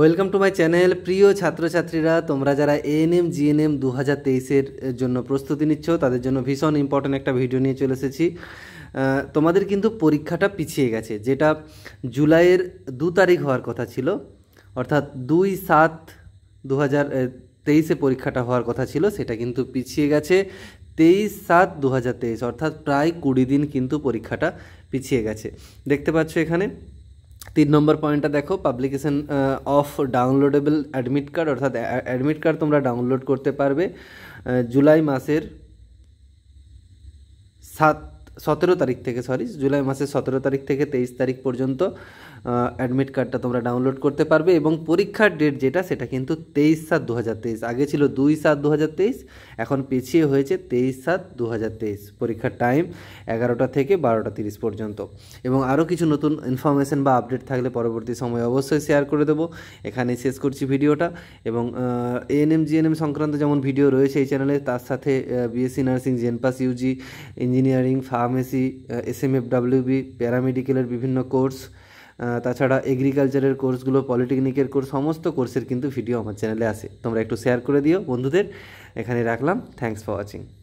welcome to my channel প্রিয় ছাত্রছাত্রীরা তোমরা যারা এএনএম জিএনএম দু হাজার তেইশের জন্য প্রস্তুতি নিচ্ছ তাদের জন্য ভীষণ ইম্পর্ট্যান্ট একটা ভিডিও নিয়ে চলে এসেছি তোমাদের কিন্তু পরীক্ষাটা পিছিয়ে গেছে যেটা জুলাইয়ের দু তারিখ হওয়ার কথা ছিল অর্থাৎ দুই সাত দু হাজার তেইশে পরীক্ষাটা হওয়ার কথা ছিল সেটা কিন্তু পিছিয়ে গেছে তেইশ সাত দু হাজার তেইশ অর্থাৎ প্রায় কুড়ি দিন কিন্তু পরীক্ষাটা পিছিয়ে গেছে দেখতে পাচ্ছ এখানে তিন নম্বর পয়েন্টটা দেখো publication of downloadable admit card অর্থাৎ অ্যাডমিট কার্ড তোমরা ডাউনলোড করতে পারবে জুলাই মাসের সাত সতেরো তারিখ থেকে সরি জুলাই মাসের সতেরো তারিখ থেকে তেইশ তারিখ পর্যন্ত অ্যাডমিট কার্ডটা তোমরা ডাউনলোড করতে পারবে এবং পরীক্ষার ডেট যেটা সেটা কিন্তু তেইশ সাত দু আগে ছিল দুই সাত দু এখন পিছিয়ে হয়েছে তেইশ সাত দু পরীক্ষার টাইম এগারোটা থেকে বারোটা তিরিশ পর্যন্ত এবং আরও কিছু নতুন ইনফরমেশান বা আপডেট থাকলে পরবর্তী সময় অবশ্যই শেয়ার করে দেবো এখানে শেষ করছি ভিডিওটা এবং এএনএম জিএনএম সংক্রান্ত যেমন ভিডিও রয়েছে এই চ্যানেলে তার সাথে BSc nursing JENPAS UG engineering pharm pharmacy S M F WB প্যারামেডিক্যালের বিভিন্ন কোর্স তাছাড়া এগ্রিকালচারের কোর্সগুলো পলিটেকনিকের কোর্স সমস্ত কোর্সের কিন্তু ভিডিও আমার চ্যানেলে আসে তোমরা একটু শেয়ার করে দিও বন্ধুদের এখানে রাখলাম থ্যাংকস ফর ওয়াচিং